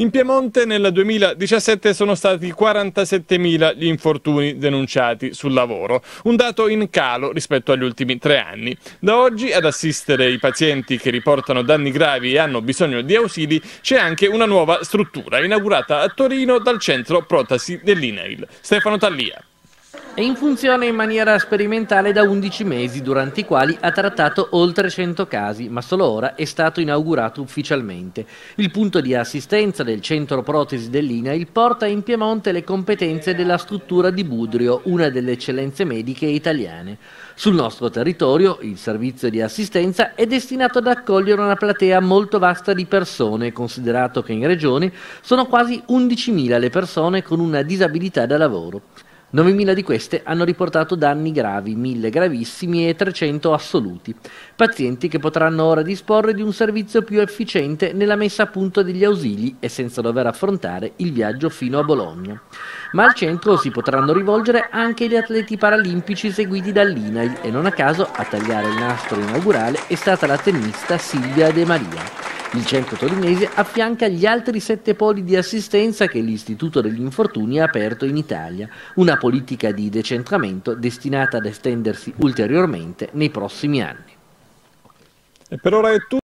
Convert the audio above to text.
In Piemonte nel 2017 sono stati 47.000 gli infortuni denunciati sul lavoro, un dato in calo rispetto agli ultimi tre anni. Da oggi ad assistere i pazienti che riportano danni gravi e hanno bisogno di ausili c'è anche una nuova struttura inaugurata a Torino dal centro protasi dell'INAIL. Stefano Tallia. È in funzione in maniera sperimentale da 11 mesi, durante i quali ha trattato oltre 100 casi, ma solo ora è stato inaugurato ufficialmente. Il punto di assistenza del centro protesi dell'INAIL porta in Piemonte le competenze della struttura di Budrio, una delle eccellenze mediche italiane. Sul nostro territorio il servizio di assistenza è destinato ad accogliere una platea molto vasta di persone, considerato che in regione sono quasi 11.000 le persone con una disabilità da lavoro. 9.000 di queste hanno riportato danni gravi, 1.000 gravissimi e 300 assoluti. Pazienti che potranno ora disporre di un servizio più efficiente nella messa a punto degli ausili e senza dover affrontare il viaggio fino a Bologna. Ma al centro si potranno rivolgere anche gli atleti paralimpici seguiti dall'INAIL e non a caso a tagliare il nastro inaugurale è stata la tennista Silvia De Maria. Il centro torinese affianca gli altri sette poli di assistenza che l'Istituto degli Infortuni ha aperto in Italia, una politica di decentramento destinata ad estendersi ulteriormente nei prossimi anni. E per ora è tutto.